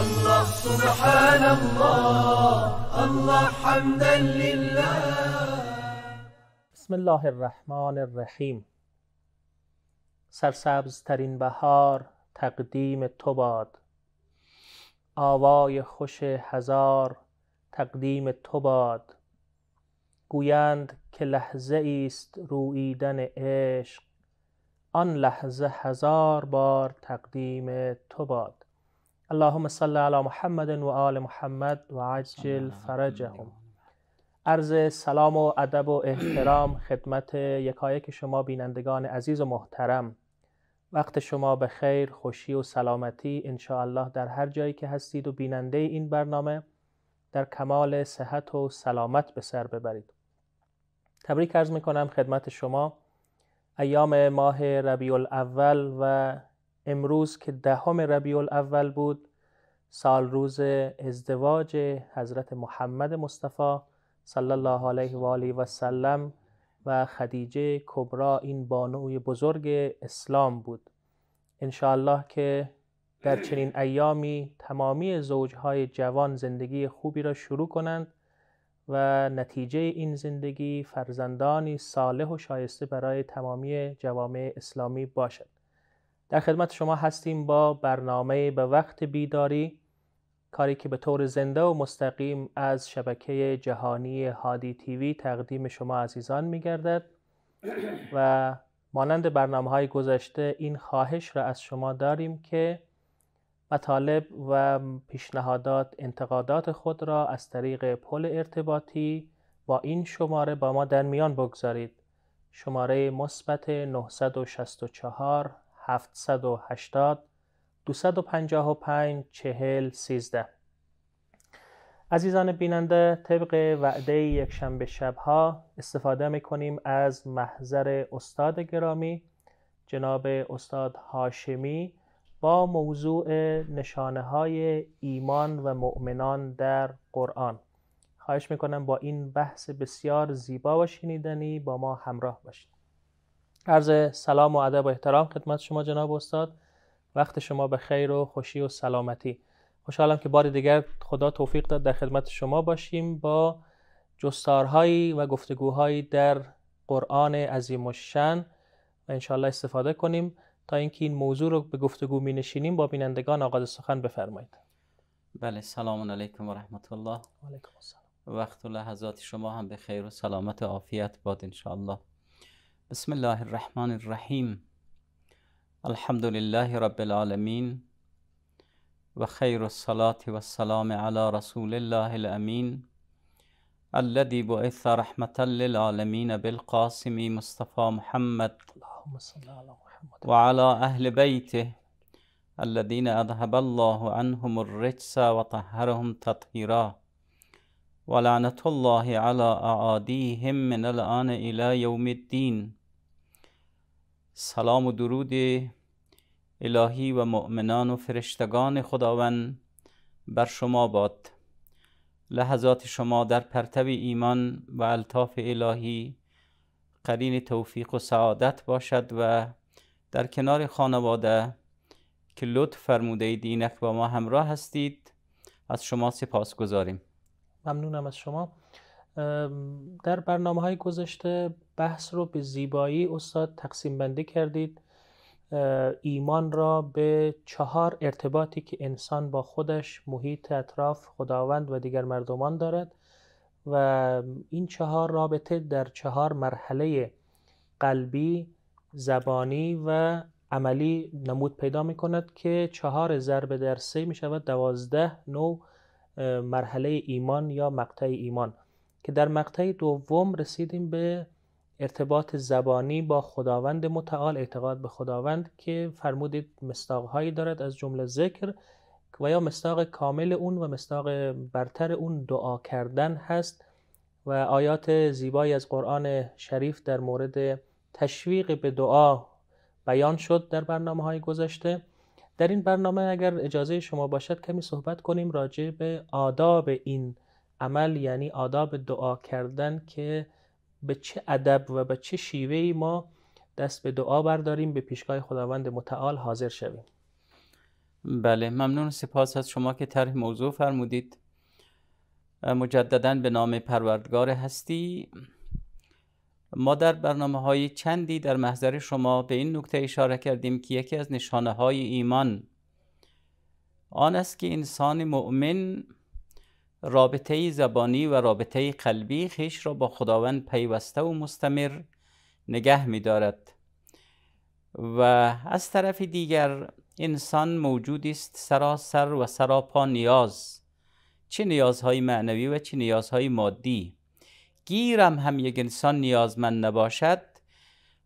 الله سبحان الله الله حمدا لله بسم الله الرحمن الرحیم ترین بهار تقدیم تو باد آوای خوش هزار تقدیم تو باد گویند که لحظه است رویدن عشق آن لحظه هزار بار تقدیم تو باد اللهم صل علی محمد و آل محمد و عجل فرجهم عرض سلام و ادب و احترام خدمت یکایک شما بینندگان عزیز و محترم وقت شما به خیر خوشی و سلامتی الله در هر جایی که هستید و بیننده این برنامه در کمال صحت و سلامت به سر ببرید تبریک عرض می کنم خدمت شما ایام ماه ربیع الاول و امروز که دهم ربیع الاول بود سال روز ازدواج حضرت محمد مصطفی صلی الله علیه و آله و سلم و خدیجه کبرا این بانوی بزرگ اسلام بود الله که در چنین ایامی تمامی زوجهای جوان زندگی خوبی را شروع کنند و نتیجه این زندگی فرزندانی صالح و شایسته برای تمامی جوامع اسلامی باشد در خدمت شما هستیم با برنامه به وقت بیداری کاری که به طور زنده و مستقیم از شبکه جهانی هادی تیوی تقدیم شما عزیزان میگردد و مانند برنامه های گذشته این خواهش را از شما داریم که مطالب و پیشنهادات انتقادات خود را از طریق پل ارتباطی با این شماره با ما در میان بگذارید شماره مثبت 964 780 255 40 13 عزیزان بیننده طبق وعده یک شنبه شبها استفاده میکنیم از محضر استاد گرامی جناب استاد هاشمی با موضوع نشانه های ایمان و مؤمنان در قرآن خواهش میکنم با این بحث بسیار زیبا و شنیدنی با ما همراه باشید عرض سلام و ادب و احترام خدمت شما جناب استاد وقت شما به خیر و خوشی و سلامتی خوشحالم که بار دیگر خدا توفیق داد در خدمت شما باشیم با جستارهایی و گفتگوهایی در قرآن عظیم شن و انشاءالله استفاده کنیم تا اینکه این موضوع رو به گفتگو می نشینیم با بینندگان آغاز سخن بفرمایید بله سلام علیکم و رحمت الله علیکم وقت و لحظات شما هم به خیر و سلامت و عافیت باد انشاءالله بسم الله الرحمن الرحيم الحمد لله رب العالمين وخير الصلاة والسلام على رسول الله الأمين الذي بعث رحمة للعالمين بالقاسم مصطفى محمد اللهم صل على محمد وعلى أهل بيته الذين أذهب الله عنهم الرجس وطهرهم تطهيرا ولعنة الله على أعاديهم من الآن إلى يوم الدين سلام و درود الهی و مؤمنان و فرشتگان خداوند بر شما باد لحظات شما در پرتو ایمان و الطاف الهی قرین توفیق و سعادت باشد و در کنار خانواده که لطف فرموده دینک با ما همراه هستید از شما سپاس گذاریم ممنونم از شما در برنامه های گذشته بحث رو به زیبایی استاد تقسیم بندی کردید ایمان را به چهار ارتباطی که انسان با خودش محیط اطراف خداوند و دیگر مردمان دارد و این چهار رابطه در چهار مرحله قلبی زبانی و عملی نمود پیدا می کند که چهار ضرب در سه می شود دوازده نو مرحله ایمان یا مقطع ایمان که در مقطع دوم رسیدیم به ارتباط زبانی با خداوند متعال اعتقاد به خداوند که فرمودید مستاقهایی دارد از جمله ذکر و یا مستاق کامل اون و مستاق برتر اون دعا کردن هست و آیات زیبایی از قرآن شریف در مورد تشویق به دعا بیان شد در برنامه های گذشته در این برنامه اگر اجازه شما باشد کمی صحبت کنیم راجع به آداب این عمل یعنی آداب دعا کردن که به چه ادب و به چه ای ما دست به دعا برداریم به پیشگاه خداوند متعال حاضر شویم بله ممنون سپاس از شما که طرح موضوع فرمودید مجددا به نام پروردگار هستی ما در برنامه های چندی در محضر شما به این نکته اشاره کردیم که یکی از نشانه های ایمان آن است که انسان مؤمن رابطه زبانی و رابطه قلبی خیش را با خداوند پیوسته و مستمر نگه می دارد و از طرف دیگر انسان موجود است سراسر و سراپا نیاز چه نیازهای معنوی و چه نیازهای مادی گیرم هم یک انسان نیازمند نباشد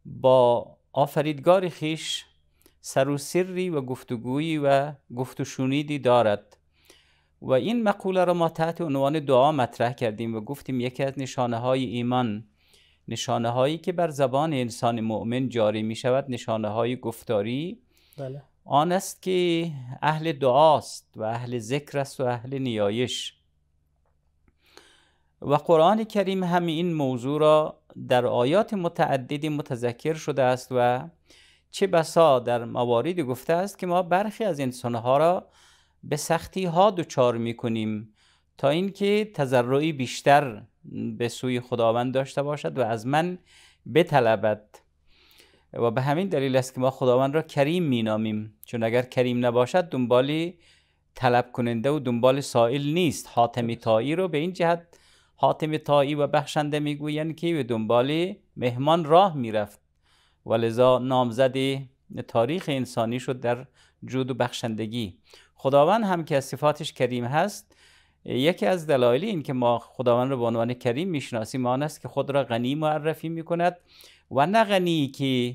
با آفریدگار خیش سر و سری و گفتگویی و گفتشونیدی دارد و این مقوله را ما تحت عنوان دعا مطرح کردیم و گفتیم یکی از نشانه های ایمان نشانه هایی که بر زبان انسان مؤمن جاری می شود نشانه های گفتاری بله. آن است که اهل دعاست و اهل ذکر است و اهل نیایش و قرآن کریم همین این موضوع را در آیات متعددی متذکر شده است و چه بسا در مواردی گفته است که ما برخی از انسانها را به سختی ها دوچار می کنیم تا اینکه تضرعی بیشتر به سوی خداوند داشته باشد و از من بطلبد و به همین دلیل است که ما خداوند را کریم نامیم چون اگر کریم نباشد دنبال طلب کننده و دنبال سائل نیست حاتم تایی رو به این جهت حاتم تایی و بخشنده میگویند که به دنبال مهمان راه میرفت و لذا نامزد تاریخ انسانی شد در جود و بخشندگی خداوند هم که صفاتش کریم هست یکی از دلایل این که ما خداوند رو به عنوان کریم میشناسیم آن است که خود را غنی معرفی میکند و نه غنی که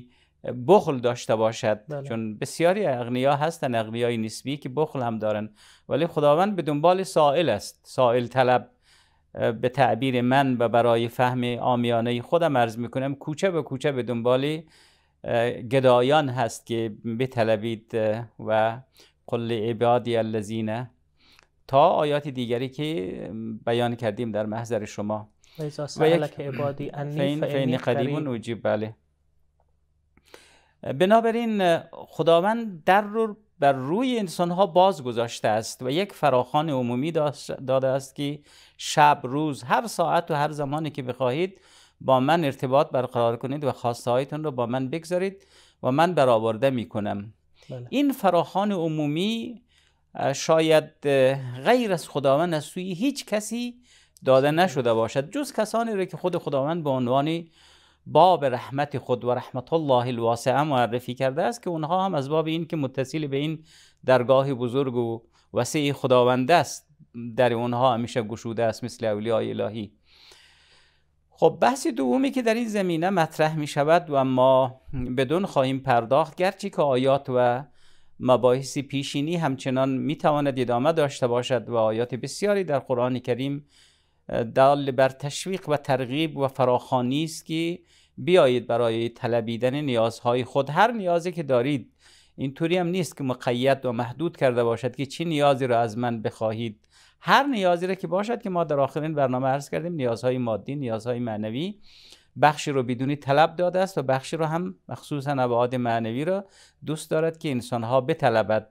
بخل داشته باشد بله. چون بسیاری اغنیا هستن اغنیای نسبی که بخل هم دارن ولی خداوند به دنبال سائل است سائل طلب به تعبیر من و برای فهم آمیانه خودم عرض میکنم کوچه به کوچه به دنبال گدایان هست که بطلبید و قل عبادی الذین تا آیات دیگری که بیان کردیم در محضر شما و یک فین قدیمون وجیب بله بنابراین خداوند در رو بر روی انسان ها باز گذاشته است و یک فراخان عمومی داده است که شب روز هر ساعت و هر زمانی که بخواهید با من ارتباط برقرار کنید و خواسته هایتون رو با من بگذارید و من برآورده می کنم بله. این فراخان عمومی شاید غیر از خداوند از سوی هیچ کسی داده نشده باشد جز کسانی را که خود خداوند به عنوان باب رحمت خود و رحمت الله الواسعه معرفی کرده است که اونها هم از باب این که متصل به این درگاه بزرگ و وسیع خداوند است در اونها همیشه گشوده است مثل اولیاء الهی خب بحث دومی که در این زمینه مطرح می شود و ما بدون خواهیم پرداخت گرچه که آیات و مباحث پیشینی همچنان می تواند ادامه داشته باشد و آیات بسیاری در قرآن کریم دال بر تشویق و ترغیب و فراخانی است که بیایید برای طلبیدن نیازهای خود هر نیازی که دارید اینطوری هم نیست که مقید و محدود کرده باشد که چه نیازی را از من بخواهید هر نیازی را که باشد که ما در آخرین برنامه عرض کردیم نیازهای مادی نیازهای معنوی بخشی رو بدونی طلب داده است و بخشی رو هم مخصوصا ابعاد معنوی را دوست دارد که انسانها بطلبد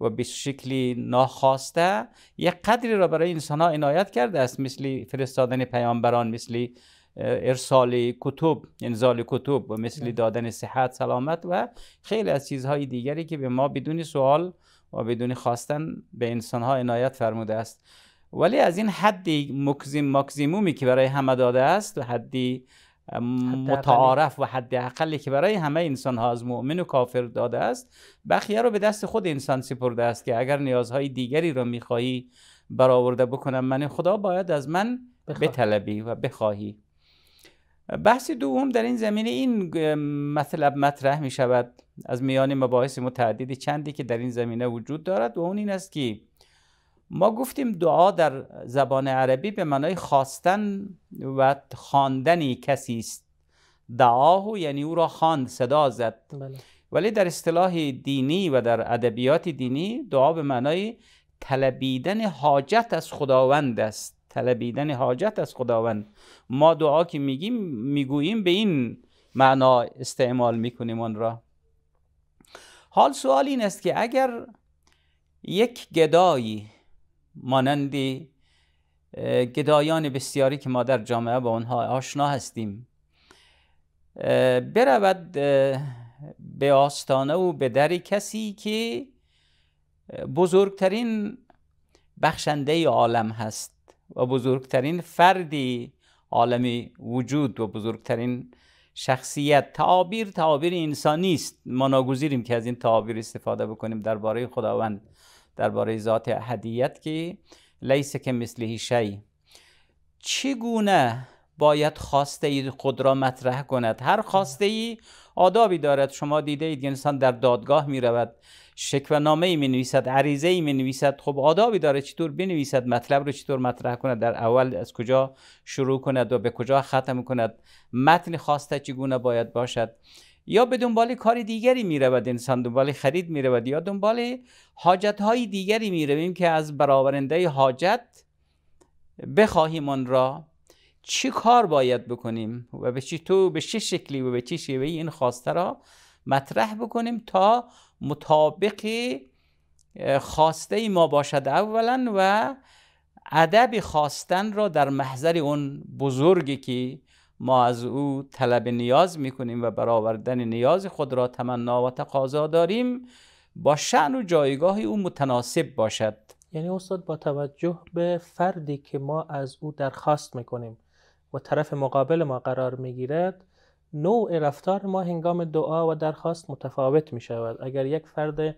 و به شکلی ناخواسته یک قدری را برای انسانها عنایت کرده است مثل فرستادن پیامبران مثل ارسال کتب انزال کتب و مثل بله. دادن صحت سلامت و خیلی از چیزهای دیگری که به ما بدون سوال و بدون خواستن به ها عنایت فرموده است ولی از این حدی مکزیم ماکزیمومی که برای همه داده است و حدی متعارف و حد اقلی که برای همه انسان ها از مؤمن و کافر داده است بخیه رو به دست خود انسان سپرده است که اگر نیازهای دیگری رو میخواهی برآورده بکنم من خدا باید از من بطلبی و بخواهی بحث دوم در این زمینه این مطلب مطرح می شود از میان مباحث متعدد چندی که در این زمینه وجود دارد و اون این است که ما گفتیم دعا در زبان عربی به معنای خواستن و خواندن کسی است دعاهو یعنی او را خواند صدا زد بله. ولی در اصطلاح دینی و در ادبیات دینی دعا به معنای طلبیدن حاجت از خداوند است طلبیدن حاجت از خداوند ما دعا که میگیم میگوییم به این معنا استعمال میکنیم آن را حال سوال این است که اگر یک گدایی مانند گدایان بسیاری که ما در جامعه با اونها آشنا هستیم برود به آستانه و به در کسی که بزرگترین بخشنده عالم هست و بزرگترین فردی عالمی وجود و بزرگترین شخصیت تعابیر تعابیر انسانی است ما ناگزیریم که از این تعابیر استفاده بکنیم درباره خداوند درباره ذات هدیت که لیس که مثلی شی چگونه باید خواسته خود را مطرح کند هر خواسته ای آدابی دارد شما دیده اید انسان در دادگاه می رود شکوه نامه ای می نویسد عریضه ای می نویسد خب آدابی داره چطور بنویسد مطلب رو چطور مطرح کند در اول از کجا شروع کند و به کجا ختم کند متن خواسته چگونه باید باشد یا به دنبال کار دیگری می رود انسان دنبال خرید می رود یا دنبال حاجت های دیگری می رویم که از برآورنده حاجت بخواهیم آن را چی کار باید بکنیم و به چی تو به چه شکلی و به چه شیوه این خواسته را مطرح بکنیم تا مطابق خواسته ما باشد اولا و ادب خواستن را در محضر اون بزرگی که ما از او طلب نیاز میکنیم و برآوردن نیاز خود را تمنا و تقاضا داریم با شعن و جایگاه او متناسب باشد یعنی استاد با توجه به فردی که ما از او درخواست میکنیم و طرف مقابل ما قرار می گیرد نوع رفتار ما هنگام دعا و درخواست متفاوت می شود اگر یک فرد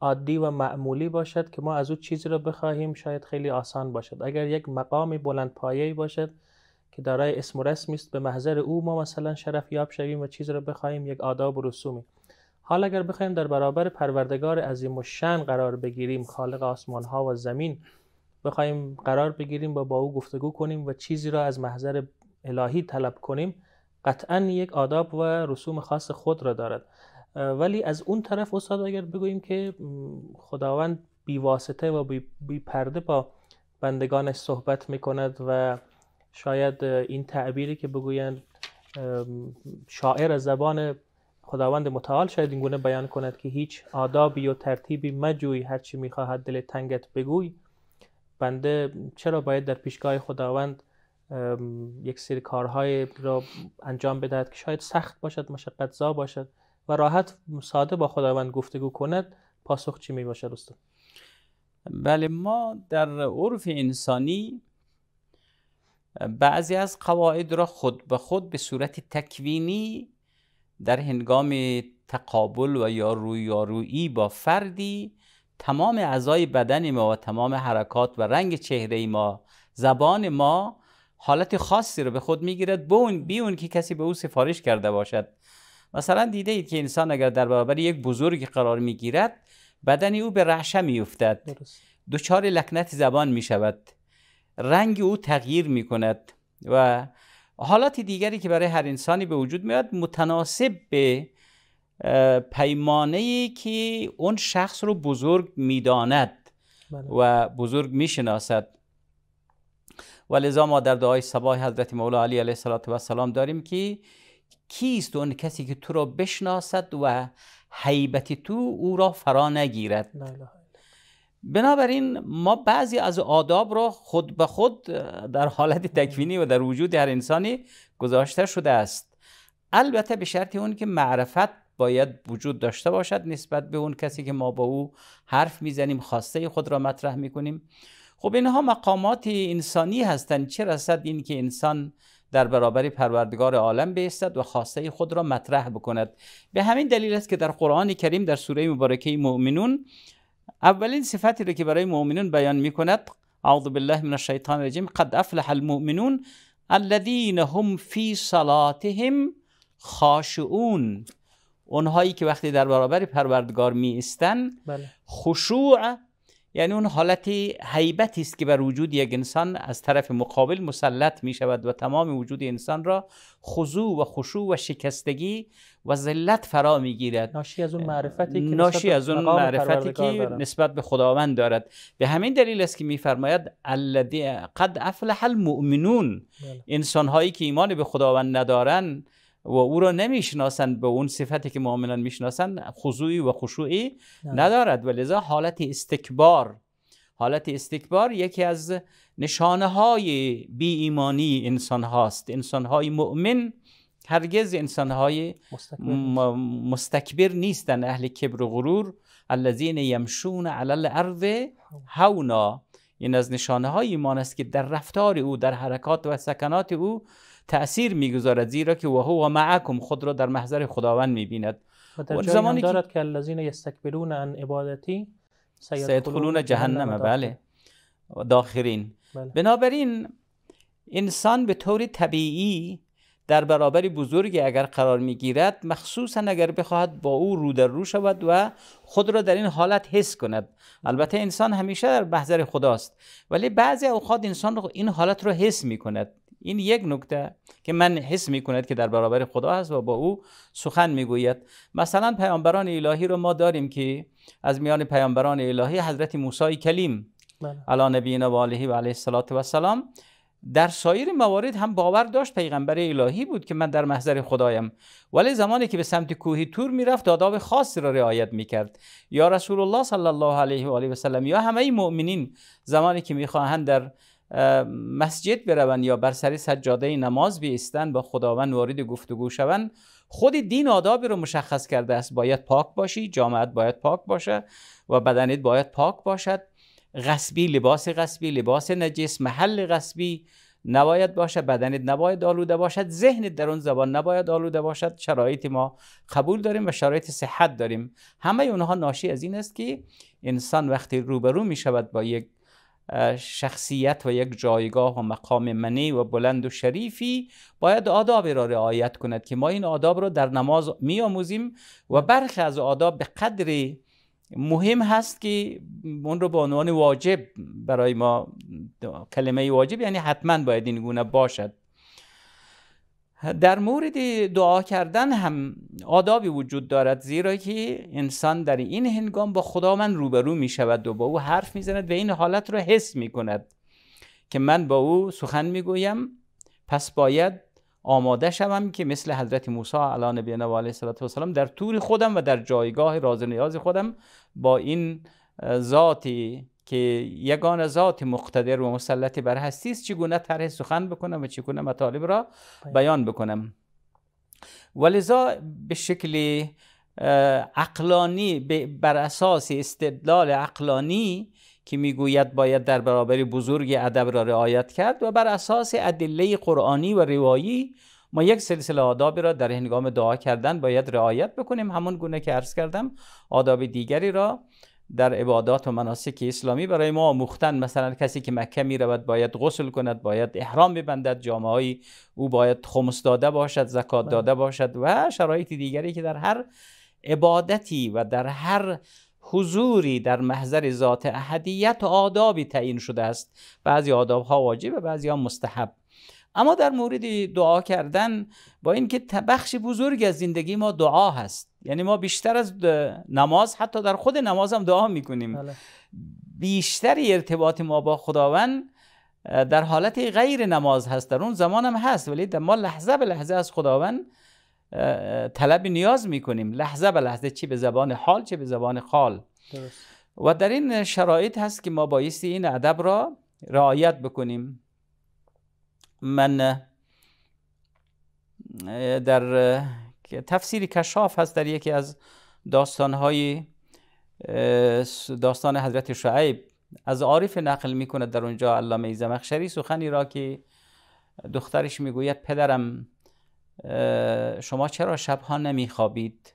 عادی و معمولی باشد که ما از او چیزی را بخواهیم شاید خیلی آسان باشد اگر یک مقام بلند پایه باشد که دارای اسم و رسمی است به محضر او ما مثلا شرف یاب شویم و چیزی را بخواهیم یک آداب و رسومی حال اگر بخوایم در برابر پروردگار عظیم و شن قرار بگیریم خالق آسمان ها و زمین بخوایم قرار بگیریم و با او گفتگو کنیم و چیزی را از محضر الهی طلب کنیم قطعا یک آداب و رسوم خاص خود را دارد ولی از اون طرف استاد اگر بگوییم که خداوند بیواسطه و بی, پرده با بندگانش صحبت می کند و شاید این تعبیری که بگویند شاعر از زبان خداوند متعال شاید اینگونه بیان کند که هیچ آدابی و ترتیبی مجوی هرچی میخواهد دل تنگت بگوی بنده چرا باید در پیشگاه خداوند یک سری کارهای را انجام بدهد که شاید سخت باشد مشقت زا باشد و راحت ساده با خداوند گفتگو کند پاسخ چی می باشد استاد بله ما در عرف انسانی بعضی از قواعد را خود به خود به صورت تکوینی در هنگام تقابل و یا رویارویی با فردی تمام اعضای بدن ما و تمام حرکات و رنگ چهره ما زبان ما حالت خاصی رو به خود میگیرد بون بیون که کسی به او سفارش کرده باشد مثلا دیده اید که انسان اگر در برابر یک بزرگی قرار میگیرد بدن او به رعشه میفتد دچار لکنت زبان میشود رنگ او تغییر میکند و حالات دیگری که برای هر انسانی به وجود میاد متناسب به پیمانه که اون شخص رو بزرگ میداند بله. و بزرگ میشناسد و لذا ما در دعای سبای حضرت مولا علی علیه السلام داریم که کیست اون کسی که تو را بشناسد و حیبت تو او را فرا نگیرد بنابراین ما بعضی از آداب را خود به خود در حالت تکوینی و در وجود هر انسانی گذاشته شده است البته به شرط اون که معرفت باید وجود داشته باشد نسبت به اون کسی که ما با او حرف میزنیم خواسته خود را مطرح میکنیم خب اینها مقامات انسانی هستند چه رسد این که انسان در برابر پروردگار عالم بیستد و خواسته خود را مطرح بکند به همین دلیل است که در قرآن کریم در سوره مبارکه مؤمنون اولین صفتی را که برای مؤمنون بیان میکند اعوذ بالله من الشیطان الرجیم قد افلح المؤمنون الذين هم فی صلاتهم خاشعون اونهایی که وقتی در برابر پروردگار می بله. خشوع یعنی اون حالت هیبتی است که بر وجود یک انسان از طرف مقابل مسلط می شود و تمام وجود انسان را خضوع و خشوع و شکستگی و ذلت فرا می گیرد ناشی از اون معرفتی که ناشی از اون معرفتی که نسبت به خداوند دارد به همین دلیل است که میفرماید الذی قد افلح المؤمنون بله. انسان هایی که ایمان به خداوند ندارند و او را نمیشناسند به اون صفتی که مؤمنان میشناسند خضوعی و خشوعی ندارد و لذا حالت استکبار حالت استکبار یکی از نشانه های بی ایمانی انسان هاست انسان های مؤمن هرگز انسان های مستکبر, مستکبر اهل کبر و غرور الذین یمشون علی الارض هونا این از نشانه های ایمان است که در رفتار او در حرکات و سکنات او تأثیر میگذارد زیرا که وهو معکم خود را در محضر خداوند میبیند و در زمانی دارد که الذین یستکبرون عن عبادتی سیدخلون جهنم بله و داخرین بله. بنابراین انسان به طور طبیعی در برابر بزرگی اگر قرار میگیرد مخصوصا اگر بخواهد با او رو در رو شود و خود را در این حالت حس کند البته انسان همیشه در محضر خداست ولی بعضی اوقات انسان این حالت را حس میکند این یک نکته که من حس می کند که در برابر خدا هست و با او سخن می گوید مثلا پیامبران الهی رو ما داریم که از میان پیامبران الهی حضرت موسی کلیم بله. علی نبینا و علیه و علیه سلام در سایر موارد هم باور داشت پیغمبر الهی بود که من در محضر خدایم ولی زمانی که به سمت کوهی تور میرفت آداب خاصی را رعایت میکرد یا رسول الله صلی الله علیه و آله و سلم یا همه مؤمنین زمانی که میخواهند در مسجد بروند یا بر سر سجاده نماز بیستن با خداوند وارد گفتگو شوند خود دین آدابی رو مشخص کرده است باید پاک باشی جامعت باید پاک باشه و بدنت باید پاک باشد غصبی لباس غصبی لباس نجس محل غصبی نباید باشه بدنت نباید آلوده باشد ذهنت در اون زبان نباید آلوده باشد شرایط ما قبول داریم و شرایط صحت داریم همه اونها ناشی از این است که انسان وقتی روبرو می شود با یک شخصیت و یک جایگاه و مقام منی و بلند و شریفی باید آداب را رعایت کند که ما این آداب را در نماز می آموزیم و برخی از آداب به قدر مهم هست که اون رو به عنوان واجب برای ما کلمه واجب یعنی حتما باید این گونه باشد در مورد دعا کردن هم آدابی وجود دارد زیرا که انسان در این هنگام با من روبرو می شود و با او حرف می زند و این حالت را حس می کند که من با او سخن می گویم پس باید آماده شوم که مثل حضرت موسی علی نبینا و علیه السلام در طور خودم و در جایگاه راز نیاز خودم با این ذاتی که یگان ذات مقتدر و مسلط بر هستی است چگونه طرح سخن بکنم و چگونه مطالب را بیان بکنم ولذا به شکل عقلانی بر اساس استدلال عقلانی که میگوید باید در برابر بزرگ ادب را رعایت کرد و بر اساس ادله قرآنی و روایی ما یک سلسله آدابی را در هنگام دعا کردن باید رعایت بکنیم همون گونه که عرض کردم آداب دیگری را در عبادات و مناسک اسلامی برای ما مختن مثلا کسی که مکه می رود باید غسل کند باید احرام ببندد جامعه او باید خمس داده باشد زکات بله. داده باشد و شرایط دیگری که در هر عبادتی و در هر حضوری در محضر ذات احدیت آدابی تعیین شده است بعضی آداب ها واجب و بعضی ها مستحب اما در مورد دعا کردن با اینکه بخش بزرگ از زندگی ما دعا هست یعنی ما بیشتر از نماز حتی در خود نماز هم دعا میکنیم بله. بیشتر ارتباط ما با خداوند در حالت غیر نماز هست در اون زمان هم هست ولی ما لحظه به لحظه از خداوند طلب نیاز میکنیم لحظه به لحظه چی به زبان حال چه به زبان خال و در این شرایط هست که ما بایستی این ادب را رعایت بکنیم من در که تفسیر کشاف هست در یکی از داستانهای داستان حضرت شعیب از عارف نقل می در اونجا علامه زمخشری سخنی را که دخترش میگوید پدرم شما چرا شبها نمیخوابید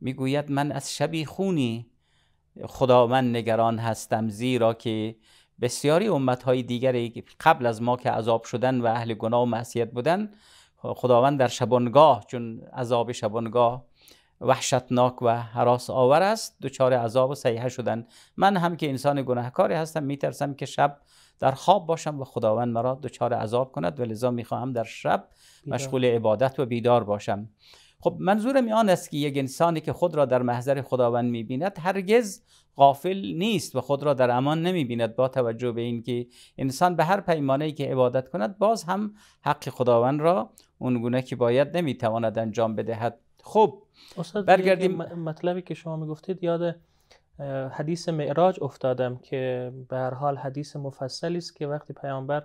میگوید من از شبی خونی خدا من نگران هستم زیرا که بسیاری امتهای دیگر قبل از ما که عذاب شدن و اهل گناه و معصیت بودن خداوند در شبانگاه چون عذاب شبانگاه وحشتناک و حراس آور است دوچار عذاب و سیحه شدن من هم که انسان گناهکاری هستم میترسم که شب در خواب باشم و خداوند مرا دوچار عذاب کند و لذا میخواهم در شب مشغول عبادت و بیدار باشم خب منظورم آن است که یک انسانی که خود را در محضر خداوند میبیند هرگز غافل نیست و خود را در امان نمیبیند با توجه به اینکه انسان به هر پیمانه ای که عبادت کند باز هم حق خداوند را اونگونه که باید نمیتواند انجام بدهد خب برگردیم مطلبی که شما میگفتید یاد حدیث معراج افتادم که به هر حال حدیث مفصلی است که وقتی پیامبر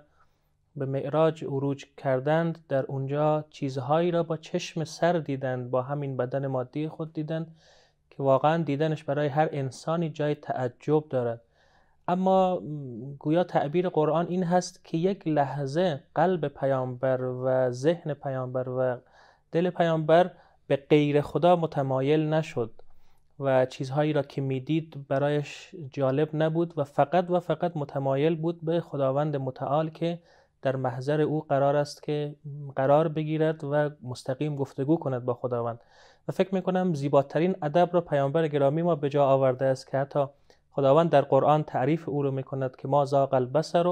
به معراج عروج کردند در اونجا چیزهایی را با چشم سر دیدند با همین بدن مادی خود دیدند که واقعا دیدنش برای هر انسانی جای تعجب دارد اما گویا تعبیر قرآن این هست که یک لحظه قلب پیامبر و ذهن پیامبر و دل پیامبر به غیر خدا متمایل نشد و چیزهایی را که میدید برایش جالب نبود و فقط و فقط متمایل بود به خداوند متعال که در محضر او قرار است که قرار بگیرد و مستقیم گفتگو کند با خداوند و فکر میکنم زیباترین ادب را پیامبر گرامی ما به جا آورده است که حتی خداوند در قرآن تعریف او رو میکند که ما زاق البسر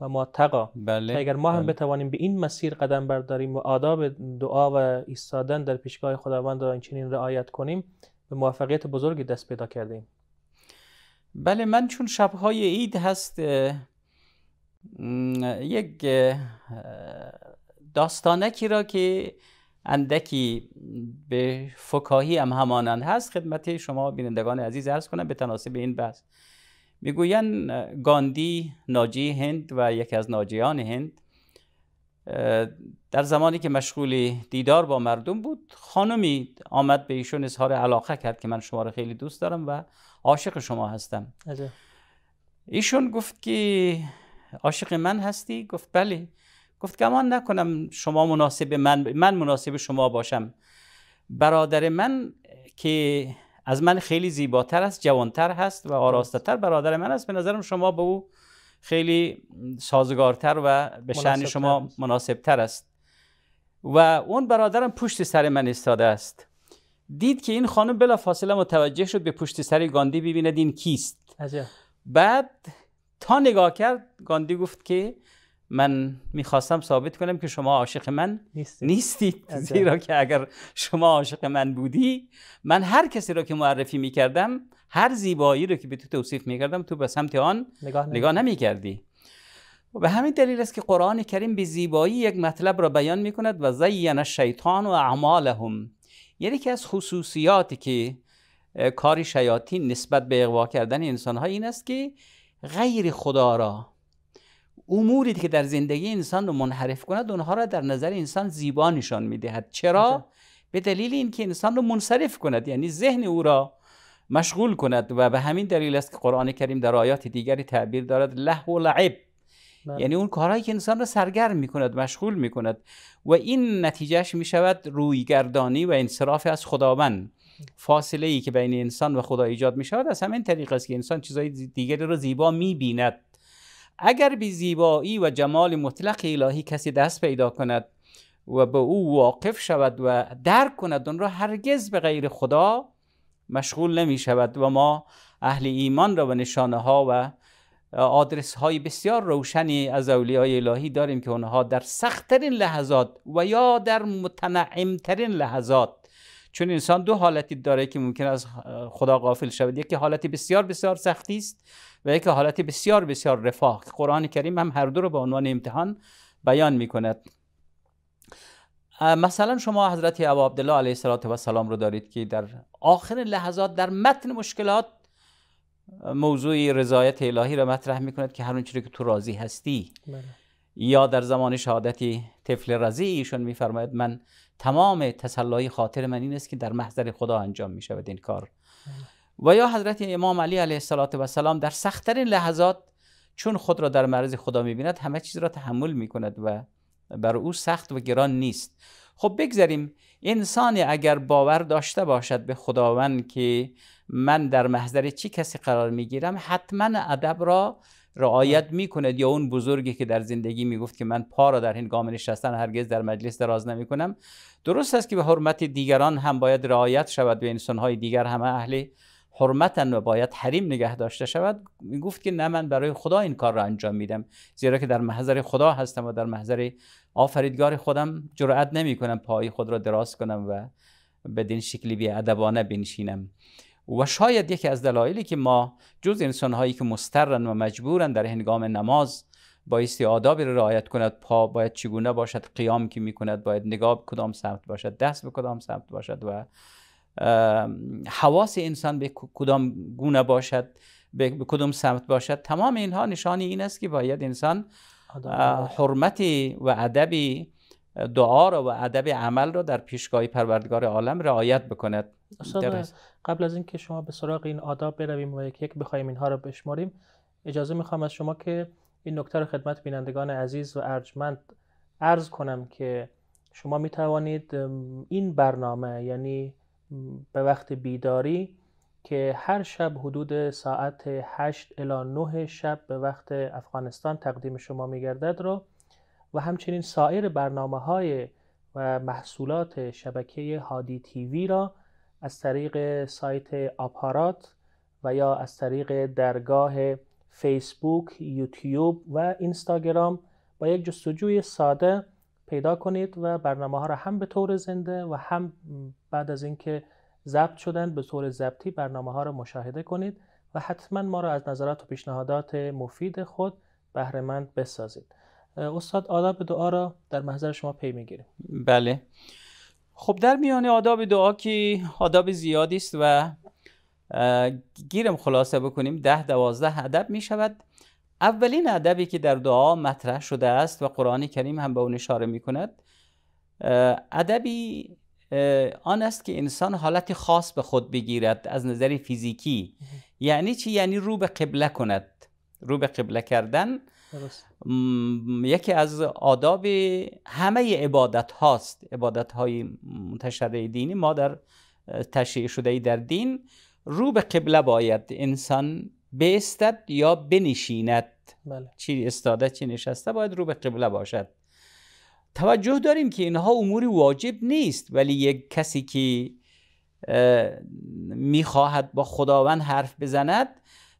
و ما تقا بله. اگر ما هم بله. بتوانیم به این مسیر قدم برداریم و آداب دعا و ایستادن در پیشگاه خداوند را چنین رعایت کنیم به موفقیت بزرگی دست پیدا کردیم بله من چون شبهای عید هست یک داستانکی را که اندکی به فکاهی هم همانند هست خدمت شما بینندگان عزیز ارز کنم به تناسب این بحث میگوین گاندی ناجی هند و یکی از ناجیان هند در زمانی که مشغول دیدار با مردم بود خانمی آمد به ایشون اظهار علاقه کرد که من شما را خیلی دوست دارم و عاشق شما هستم ایشون گفت که عاشق من هستی گفت بله گفت گمان نکنم شما مناسب من من مناسب شما باشم برادر من که از من خیلی زیباتر است جوانتر هست و آراسته برادر من است به نظرم شما به او خیلی سازگارتر و به شأن شما مناسبتر است و اون برادرم پشت سر من ایستاده است دید که این خانم بلا فاصله متوجه شد به پشت سر گاندی ببیند این کیست عجب. بعد تا نگاه کرد گاندی گفت که من میخواستم ثابت کنم که شما عاشق من نیستید, زیرا که اگر شما عاشق من بودی من هر کسی را که معرفی میکردم هر زیبایی رو که به تو توصیف میکردم تو به سمت آن نگاه, نمیکردی و به همین دلیل است که قرآن کریم به زیبایی یک مطلب را بیان میکند و زین الشیطان و اعمالهم یعنی که از خصوصیاتی که کاری شیاطین نسبت به اغوا کردن انسان ها این است که غیر خدا را اموری که در زندگی انسان رو منحرف کند اونها را در نظر انسان زیبا نشان میدهد چرا به دلیل اینکه انسان رو منصرف کند یعنی ذهن او را مشغول کند و به همین دلیل است که قرآن کریم در آیات دیگری تعبیر دارد لهو و لعب بله. یعنی اون کارهایی که انسان را سرگرم می کند مشغول می کند و این نتیجهش می شود رویگردانی و انصراف از خداوند فاصله ای که بین انسان و خدا ایجاد می شود از همین طریق است که انسان چیزهای دیگری را زیبا می اگر به زیبایی و جمال مطلق الهی کسی دست پیدا کند و به او واقف شود و درک کند اون را هرگز به غیر خدا مشغول نمی شود و ما اهل ایمان را و نشانه ها و آدرس های بسیار روشنی از اولیای الهی داریم که اونها در سختترین لحظات و یا در متنعمترین لحظات چون انسان دو حالتی داره که ممکن از خدا غافل شود یکی حالتی بسیار بسیار سختی است و یک حالت بسیار بسیار رفاه قرآن کریم هم هر دو رو به عنوان امتحان بیان می کند مثلا شما حضرت ابو عبدالله علیه السلام رو دارید که در آخر لحظات در متن مشکلات موضوع رضایت الهی را مطرح می کند که هر که تو راضی هستی بله. یا در زمان شهادت طفل رضی ایشون میفرماید من تمام تسلای خاطر من این است که در محضر خدا انجام می شود این کار بله. و یا حضرت امام علی علیه السلام در سختترین لحظات چون خود را در معرض خدا میبیند همه چیز را تحمل میکند و بر او سخت و گران نیست خب بگذاریم انسان اگر باور داشته باشد به خداوند که من در محضر چی کسی قرار میگیرم حتما ادب را رعایت میکند یا اون بزرگی که در زندگی میگفت که من پا را در هنگام نشستن هرگز در مجلس دراز نمیکنم درست است که به حرمت دیگران هم باید رعایت شود انسان های دیگر همه اهل حرمتن و باید حریم نگه داشته شود گفت که نه من برای خدا این کار را انجام میدم زیرا که در محضر خدا هستم و در محضر آفریدگار خودم جرأت نمی کنم پای خود را دراز کنم و بدین شکلی بی ادبانه بنشینم و شاید یکی از دلایلی که ما جز انسان هایی که مسترن و مجبورن در هنگام نماز بایستی آدابی را رعایت کند پا باید چگونه باشد قیام که کند باید نگاه کدام سمت باشد دست به کدام سمت باشد و حواس انسان به کدام گونه باشد به کدام سمت باشد تمام اینها نشانی این است که باید انسان حرمت و ادبی دعا را و ادب عمل را در پیشگاهی پروردگار عالم رعایت بکند قبل از اینکه شما به سراغ این آداب برویم و یک یک بخوایم اینها را بشماریم اجازه میخوام از شما که این نکته را خدمت بینندگان عزیز و ارجمند عرض کنم که شما می توانید این برنامه یعنی به وقت بیداری که هر شب حدود ساعت 8 الی 9 شب به وقت افغانستان تقدیم شما میگردد رو و همچنین سایر برنامه های و محصولات شبکه هادی تیوی را از طریق سایت آپارات و یا از طریق درگاه فیسبوک، یوتیوب و اینستاگرام با یک جستجوی ساده پیدا کنید و برنامه ها را هم به طور زنده و هم بعد از اینکه ضبط شدن به طور ضبطی برنامه ها را مشاهده کنید و حتما ما را از نظرات و پیشنهادات مفید خود بهرهمند بسازید استاد آداب دعا را در محضر شما پی میگیریم بله خب در میان آداب دعا که آداب زیادی است و گیرم خلاصه بکنیم ده دوازده ادب می شود اولین ادبی که در دعا مطرح شده است و قرآن کریم هم به اون اشاره می کند ادبی آن است که انسان حالت خاص به خود بگیرد از نظر فیزیکی یعنی چی یعنی رو به قبله کند رو به قبله کردن یکی از آداب همه عبادت هاست عبادت های منتشره دینی ما در تشریع شده در دین رو به قبله باید انسان بیستد یا بنشیند بله. چی استاده چی نشسته باید رو به قبله باشد توجه داریم که اینها امور واجب نیست ولی یک کسی که میخواهد با خداوند حرف بزند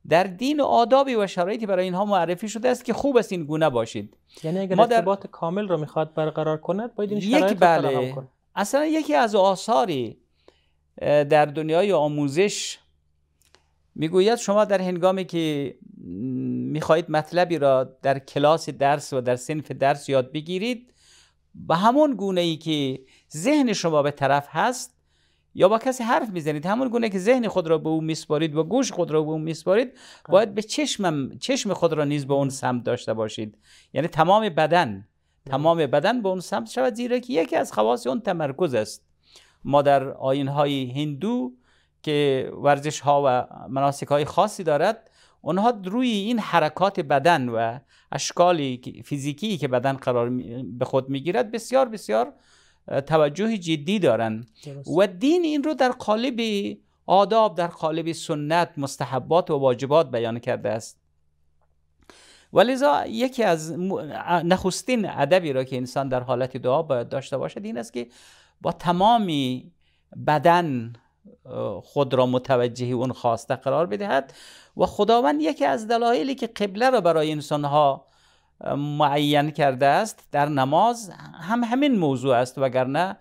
در دین آدابی و شرایطی برای اینها معرفی شده است که خوب است این گونه باشید یعنی اگر ما در... کامل رو میخواد برقرار کند باید این شرایط بله. اصلا یکی از آثاری در دنیای آموزش میگوید شما در هنگامی که میخواهید مطلبی را در کلاس درس و در سنف درس یاد بگیرید به همون گونه ای که ذهن شما به طرف هست یا با کسی حرف میزنید همون گونه که ذهن خود را به او میسپارید و گوش خود را به او میسپارید خب. باید به چشم چشم خود را نیز به اون سمت داشته باشید یعنی تمام بدن بله. تمام بدن به اون سمت شود زیرا که یکی از خواص اون تمرکز است ما در آین هندو که ورزش ها و مناسک های خاصی دارد اونها روی این حرکات بدن و اشکال فیزیکی که بدن قرار به خود میگیرد بسیار بسیار توجه جدی دارند و دین این رو در قالب آداب در قالب سنت مستحبات و واجبات بیان کرده است ولذا یکی از نخستین ادبی را که انسان در حالت دعا باید داشته باشد این است که با تمامی بدن خود را متوجه اون خواسته قرار بدهد و خداوند یکی از دلایلی که قبله را برای انسانها معین کرده است در نماز هم همین موضوع است وگرنه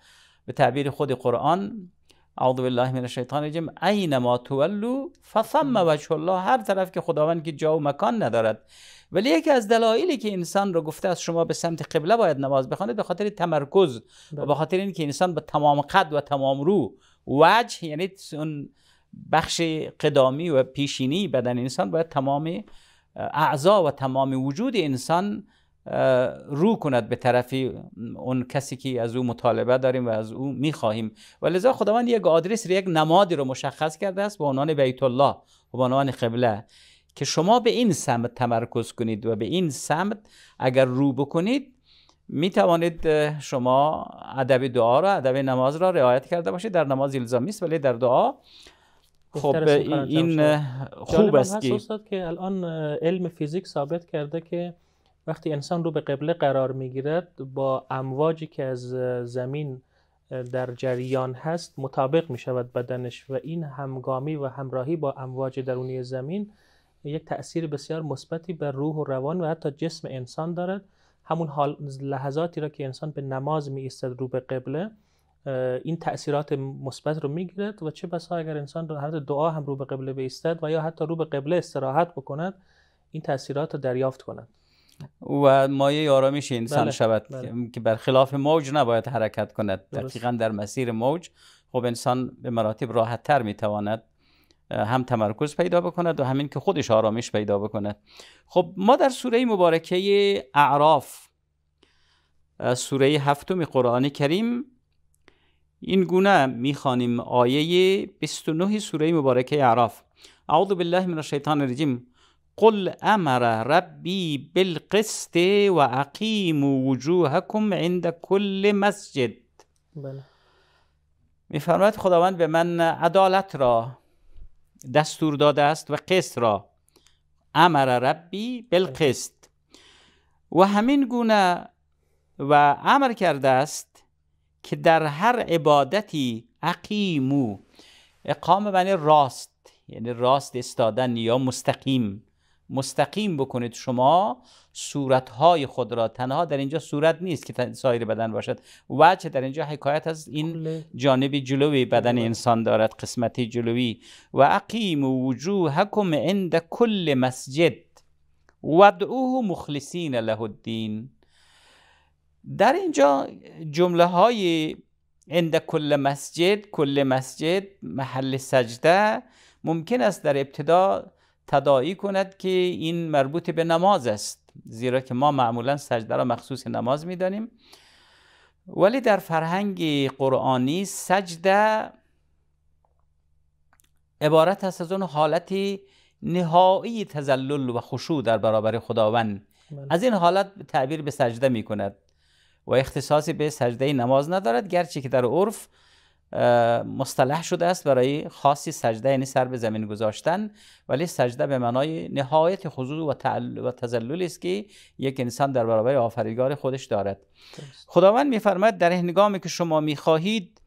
به تعبیر خود قرآن اعوذ بالله من الشیطان الرجیم اینما تولوا فثم وجه الله هر طرف که خداوند که جا و مکان ندارد ولی یکی از دلایلی که انسان رو گفته است شما به سمت قبله باید نماز بخوانید به خاطر تمرکز و بله. به خاطر اینکه انسان به تمام قد و تمام رو وجه یعنی اون بخش قدامی و پیشینی بدن انسان باید تمام اعضا و تمام وجود انسان رو کند به طرف اون کسی که از او مطالبه داریم و از او میخواهیم و لذا خداوند یک آدرس یک نمادی رو مشخص کرده است به عنوان بیت الله و به عنوان قبله که شما به این سمت تمرکز کنید و به این سمت اگر رو بکنید می توانید شما ادب دعا را ادب نماز را رعایت کرده باشید در نماز الزامی است ولی در دعا خب این خوب است که که الان علم فیزیک ثابت کرده که وقتی انسان رو به قبله قرار میگیرد با امواجی که از زمین در جریان هست مطابق می شود بدنش و این همگامی و همراهی با امواج درونی زمین یک تاثیر بسیار مثبتی بر روح و روان و حتی جسم انسان دارد همون حال لحظاتی را که انسان به نماز می ایستد رو به قبله این تاثیرات مثبت رو میگیرد و چه بسا اگر انسان در حالت دعا هم رو به قبله بیستد و یا حتی رو به قبله استراحت بکند این تاثیرات رو دریافت کند و مایه آرامش انسان بله، شود بله. که برخلاف موج نباید حرکت کند دقیقا در مسیر موج خب انسان به مراتب راحت تر میتواند هم تمرکز پیدا بکند و همین که خودش آرامش پیدا بکند خب ما در سوره مبارکه اعراف سوره هفتم قرآن کریم این گونه میخوانیم آیه 29 سوره مبارکه اعراف اعوذ بالله من الشیطان الرجیم قل امر ربی بالقسط و اقیم وجوهکم عند کل مسجد بله میفرماید خداوند به من عدالت را دستور داده است و قسط را امر ربی بالقسط و همین گونه و امر کرده است که در هر عبادتی اقیمو اقامه بنی راست یعنی راست استادن یا مستقیم مستقیم بکنید شما صورتهای خود را تنها در اینجا صورت نیست که سایر بدن باشد وجه در اینجا حکایت از این جانب جلوی بدن انسان دارد قسمت جلوی و اقیم وجوهکم عند کل مسجد ودعوه مخلصین له الدین در اینجا جمله های عند کل مسجد کل مسجد محل سجده ممکن است در ابتدا تدایی کند که این مربوط به نماز است زیرا که ما معمولا سجده را مخصوص نماز میدانیم ولی در فرهنگ قرآنی سجده عبارت است از اون حالتی نهایی تزلل و خشوع در برابر خداوند بله. از این حالت تعبیر به سجده می کند و اختصاصی به سجده نماز ندارد گرچه که در عرف مصطلح شده است برای خاصی سجده یعنی سر به زمین گذاشتن ولی سجده به معنای نهایت خضوع و, است که یک انسان در برابر آفریدگار خودش دارد خداوند میفرماید در هنگامی که شما میخواهید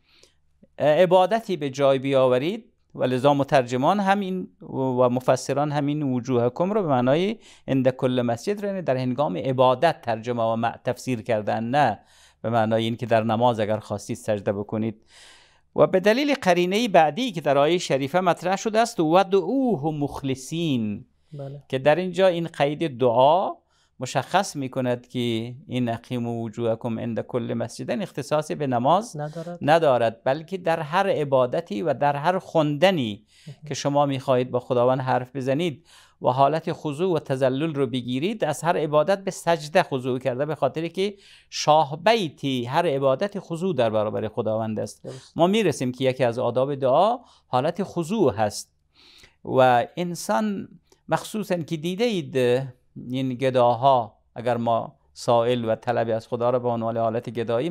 عبادتی به جای بیاورید و لذا مترجمان همین و مفسران همین کم رو به معنای اند کل مسجد رو یعنی در هنگام عبادت ترجمه و تفسیر کردن نه به معنای اینکه در نماز اگر خواستید سجده بکنید و به دلیل قرینه بعدی که در آیه شریفه مطرح شده است و ودعوه مخلصین بله. که در اینجا این قید دعا مشخص می کند که این اقیم وجوهکم عند کل مسجدن اختصاصی به نماز ندارد, ندارد بلکه در هر عبادتی و در هر خوندنی که شما می با خداوند حرف بزنید و حالت خضوع و تزلل رو بگیرید از هر عبادت به سجده خضوع کرده به خاطر که شاه بیتی هر عبادت خضوع در برابر خداوند است ما میرسیم که یکی از آداب دعا حالت خضوع هست و انسان مخصوصا که دیده اید این گداها اگر ما سائل و طلبی از خدا رو به عنوان حالت گدایی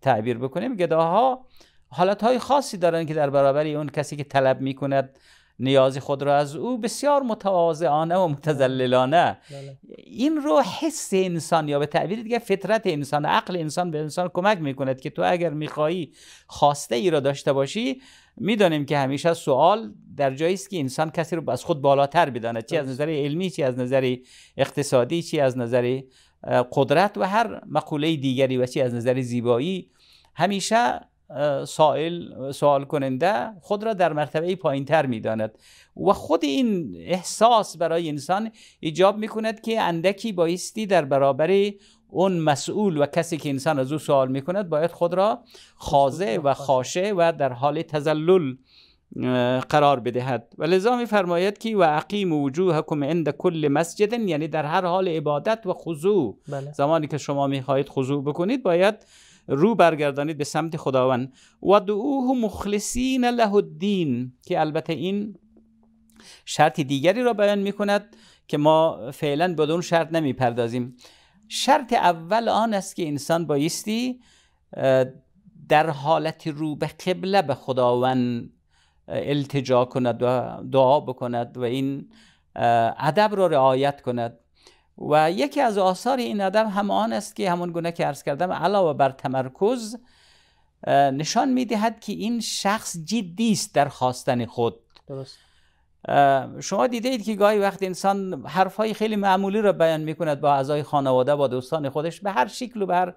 تعبیر بکنیم گداها حالتهای خاصی دارن که در برابر اون کسی که طلب میکند نیاز خود را از او بسیار متواضعانه و متذللانه بله. این رو حس انسان یا به تعبیر دیگه فطرت انسان عقل انسان به انسان کمک میکند که تو اگر میخواهی خواسته ای را داشته باشی میدانیم که همیشه سوال در جایی است که انسان کسی رو از خود بالاتر بدانه چی از بله. نظر علمی چی از نظر اقتصادی چی از نظر قدرت و هر مقوله دیگری و چی از نظر زیبایی همیشه سائل سوال کننده خود را در مرتبه پایین تر می داند و خود این احساس برای انسان ایجاب می کند که اندکی بایستی در برابر اون مسئول و کسی که انسان از او سوال می کند باید خود را خازه و خاشه و در حال تزلل قرار بدهد و لذا می فرماید که و اقیم وجوهکم عند کل مسجد یعنی در هر حال عبادت و خضوع بله. زمانی که شما می خواهید خضوع بکنید باید رو برگردانید به سمت خداوند و دعوه مخلصین له الدین که البته این شرط دیگری را بیان می کند که ما فعلا بدون شرط نمی پردازیم شرط اول آن است که انسان بایستی در حالت رو به قبله به خداوند التجا کند و دعا بکند و این ادب را رعایت کند و یکی از آثار این ادب همان است که همون گونه که عرض کردم علاوه بر تمرکز نشان میدهد که این شخص جدی است در خواستن خود درست شما دیدید که گاهی وقت انسان حرفهای خیلی معمولی را بیان کند با اعضای خانواده با دوستان خودش به هر شکل و به هر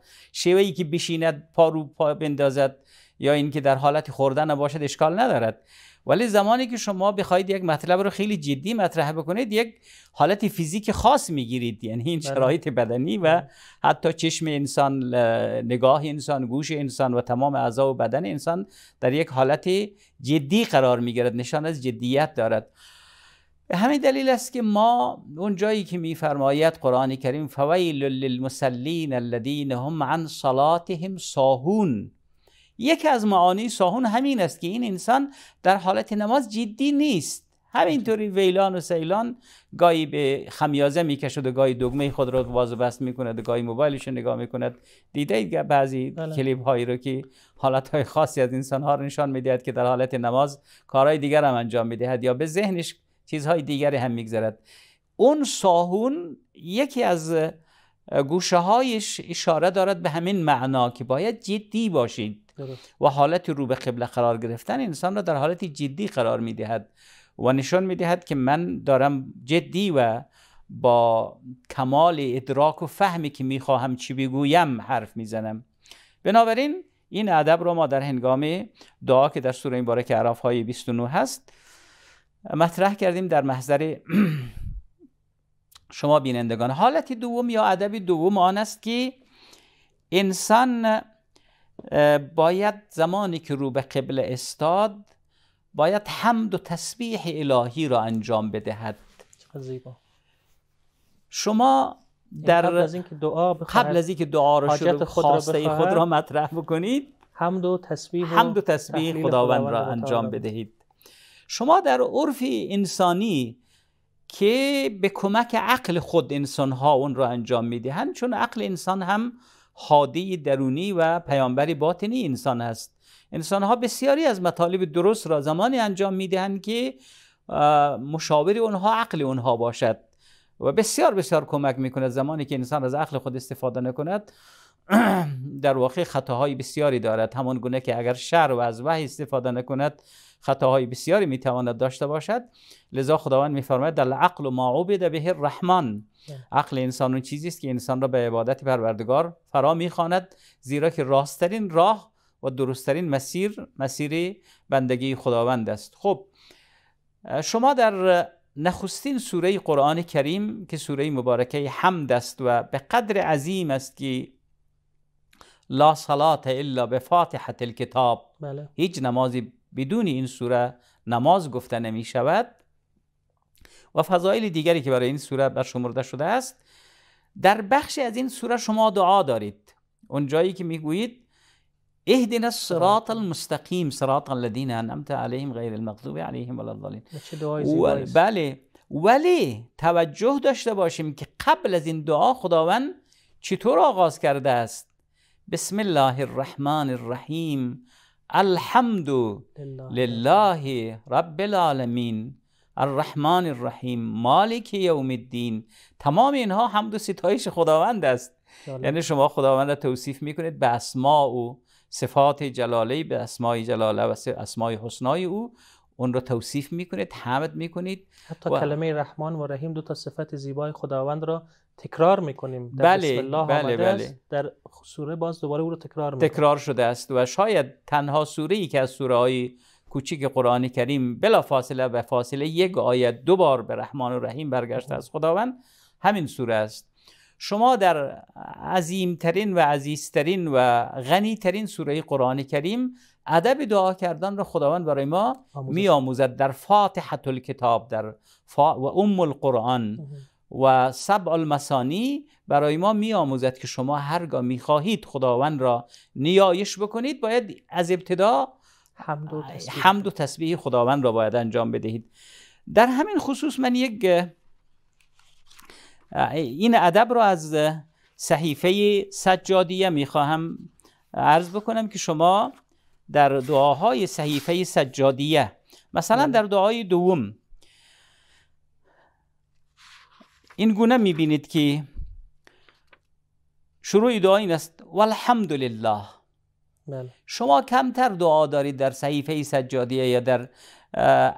که بشیند پا رو پا بندازد یا اینکه در حالت خوردن باشد اشکال ندارد ولی زمانی که شما بخواید یک مطلب رو خیلی جدی مطرح بکنید یک حالت فیزیک خاص میگیرید یعنی این بله. شرایط بدنی و بله. حتی چشم انسان نگاه انسان گوش انسان و تمام اعضا و بدن انسان در یک حالت جدی قرار میگیرد نشان از جدیت دارد به همین دلیل است که ما اون جایی که میفرماید قرآن کریم فویل للمسلین الذین هم عن صلاتهم ساهون یکی از معانی ساهون همین است که این انسان در حالت نماز جدی نیست همینطوری ویلان و سیلان گاهی به خمیازه میکشد و گاهی دگمه خود رو باز و بست میکند و گاهی موبایلش رو نگاه میکند دیدید بعضی بله. کلیپ هایی رو که حالت های خاصی از انسان ها رو نشان میدهد که در حالت نماز کارهای دیگر هم انجام میدهد یا به ذهنش چیزهای دیگری هم میگذرد اون ساهون یکی از گوشه هایش اشاره دارد به همین معنا که باید جدی باشید و حالت رو به قبله قرار گرفتن انسان را در حالت جدی قرار دهد و نشان دهد که من دارم جدی و با کمال ادراک و فهمی که خواهم چی بگویم حرف زنم بنابراین این ادب را ما در هنگام دعا که در سوره که عراف های 29 هست مطرح کردیم در محضر شما بینندگان حالت دوم یا ادب دوم آن است که انسان باید زمانی که رو به قبل استاد باید حمد و تسبیح الهی را انجام بدهد زیبا شما یعنی در قبل از اینکه دعا قبل از اینکه دعا را شروع خود خود را مطرح بکنید حمد و تسبیح حمد و تسبیح خداوند را انجام بدهید شما در عرف انسانی که به کمک عقل خود انسان ها اون را انجام میدهند چون عقل انسان هم حادی درونی و پیامبری باطنی انسان هست انسان ها بسیاری از مطالب درست را زمانی انجام میدهند که مشاور اونها عقل اونها باشد و بسیار بسیار کمک میکند زمانی که انسان از عقل خود استفاده نکند در واقع خطاهای بسیاری دارد همان گونه که اگر شر و از وحی استفاده نکند خطاهای بسیاری میتواند داشته باشد لذا خداوند میفرماید در عقل و ما به رحمان عقل انسان اون چیزی است که انسان را به عبادت پروردگار فرا میخواند زیرا که راستترین راه و درستترین مسیر مسیر بندگی خداوند است خب شما در نخستین سوره قرآن کریم که سوره مبارکه حمد است و به قدر عظیم است که لا صلات الا به فاتحه بله. هیچ نمازی بدون این سوره نماز گفته نمی شود و فضایل دیگری که برای این سوره برشمرده شده است در بخشی از این سوره شما دعا دارید اون جایی که میگویید اهدنا الصراط المستقیم صراط الذین انعمت علیهم غیر المغضوب علیهم ولا الضالین بله ولی توجه داشته باشیم که قبل از این دعا خداوند چطور آغاز کرده است بسم الله الرحمن الرحیم الحمد لله رب العالمین الرحمن الرحیم مالک یوم الدین تمام اینها حمد و ستایش خداوند است یعنی شما خداوند را توصیف میکنید به اسماء او صفات جلاله به اسماء جلاله و اسماء حسنای او اون رو توصیف میکنید حمد میکنید حتی و... کلمه رحمان و رحیم دو تا صفت زیبای خداوند را تکرار میکنیم در بله، بسم الله بله، بله. در سوره باز دوباره او رو تکرار میکنیم تکرار شده است و شاید تنها سوره ای که از سوره های کوچیک قرآن کریم بلا فاصله و فاصله یک آیه دو بار به رحمان و رحیم برگشته از خداوند همین سوره است شما در عظیمترین و عزیزترین و غنیترین سوره قرآن کریم ادب دعا کردن را خداوند برای ما آموزد. در فاتحه الکتاب در و ام القرآن و سبع المسانی برای ما میآموزد که شما هرگاه می خواهید خداوند را نیایش بکنید باید از ابتدا حمد و تسبیح, خداوند را باید انجام بدهید در همین خصوص من یک این ادب را از صحیفه سجادیه خواهم عرض بکنم که شما در دعاهای صحیفه سجادیه مثلا بله. در دعای دوم این گونه میبینید که شروع دعا این است والحمد لله بله. شما کمتر دعا دارید در صحیفه سجادیه یا در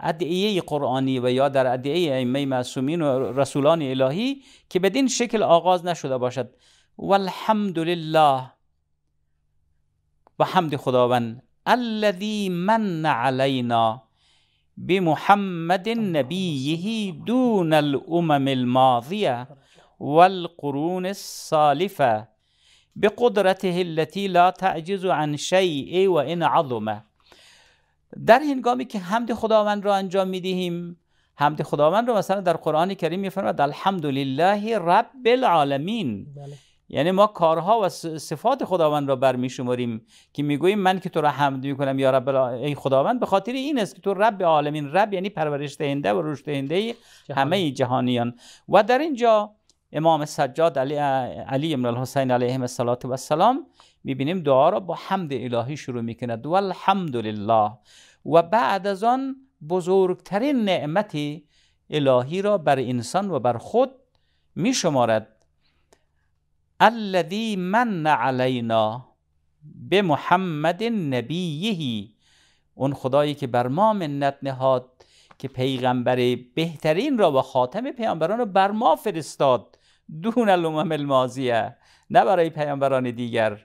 ادعیه قرآنی و یا در ادعیه ائمه معصومین و رسولان الهی که بدین شکل آغاز نشده باشد والحمد لله و حمد خداوند الذي من علينا بمحمد نبيه دون الأمم الماضية والقرون الصالفة بقدرته التي لا تعجز عن شيء وان در هنگامی که حمد خداوند را انجام میدهیم حمد خداوند را مثلا در قرآن کریم فرمد الحمد لله رب العالمین بله. یعنی ما کارها و صفات خداوند را شماریم که میگوییم من که تو را حمد میکنم یا رب ای خداوند به خاطر این است که تو رب عالمین رب یعنی پرورش دهنده و روش دهنده همه جهانیان و در اینجا امام سجاد علی, علی امرال حسین علیه و السلام میبینیم دعا را با حمد الهی شروع میکند و لله و بعد از آن بزرگترین نعمت الهی را بر انسان و بر خود میشمارد الذی من علینا به محمد نبیهی اون خدایی که بر ما منت نهاد که پیغمبر بهترین را و خاتم پیامبران را بر ما فرستاد دون الامم الماضیه نه برای پیامبران دیگر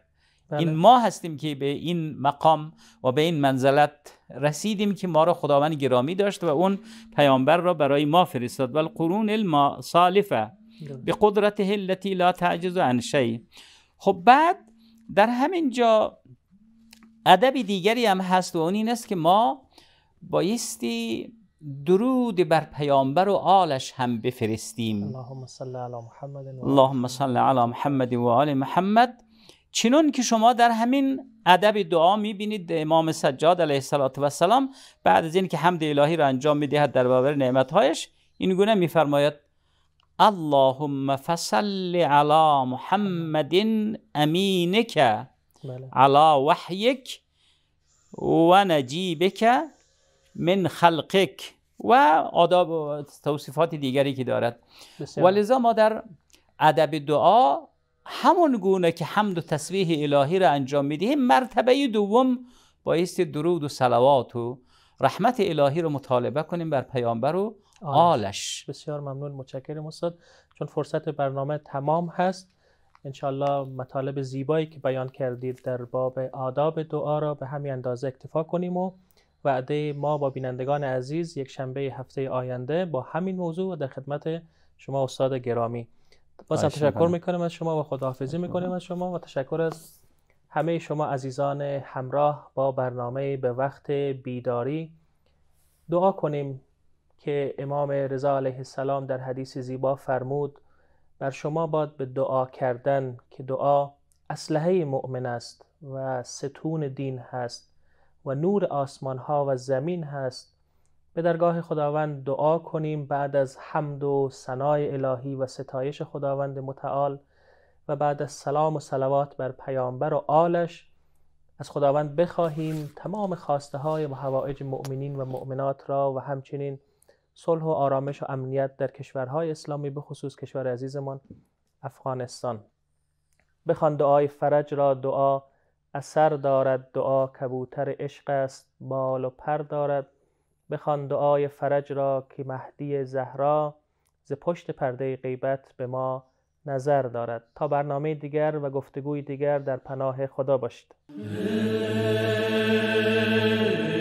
بله. این ما هستیم که به این مقام و به این منزلت رسیدیم که ما را خداوند گرامی داشت و اون پیامبر را برای ما فرستاد و قرون صالفه به قدرت التي لا تعجز عن شيء خب بعد در همین جا ادب دیگری هم هست و اون این است که ما بایستی درود بر پیامبر و آلش هم بفرستیم اللهم صل علی محمد و اللهم محمد و آل محمد چنون که شما در همین ادب دعا میبینید امام سجاد علیه السلام بعد از این اینکه حمد الهی را انجام میدهد در برابر نعمتهایش این گونه میفرماید اللهم فصل علی محمد امینک علی وحیک و نجیبک من خلقک و آداب و توصیفات دیگری که دارد ولذا ما در ادب دعا همون گونه که حمد و تسبیح الهی را انجام میدهیم مرتبه دوم بایست درود و صلوات و رحمت الهی رو مطالبه کنیم بر پیامبر و آره. آلش بسیار ممنون متشکرم استاد چون فرصت برنامه تمام هست انشالله مطالب زیبایی که بیان کردید در باب آداب دعا را به همین اندازه اکتفا کنیم و وعده ما با بینندگان عزیز یک شنبه هفته آینده با همین موضوع و در خدمت شما استاد گرامی بازم تشکر میکنم از شما و خداحافظی میکنیم از شما و تشکر از همه شما عزیزان همراه با برنامه به وقت بیداری دعا کنیم که امام رضا علیه السلام در حدیث زیبا فرمود بر شما باد به دعا کردن که دعا اسلحه مؤمن است و ستون دین هست و نور آسمان ها و زمین هست به درگاه خداوند دعا کنیم بعد از حمد و ثنای الهی و ستایش خداوند متعال و بعد از سلام و سلوات بر پیامبر و آلش از خداوند بخواهیم تمام خواسته های و حوائج مؤمنین و مؤمنات را و همچنین صلح و آرامش و امنیت در کشورهای اسلامی به خصوص کشور عزیزمان افغانستان بخوان دعای فرج را دعا اثر دارد دعا کبوتر عشق است بال و پر دارد بخوان دعای فرج را که مهدی زهرا ز پشت پرده غیبت به ما نظر دارد تا برنامه دیگر و گفتگوی دیگر در پناه خدا باشید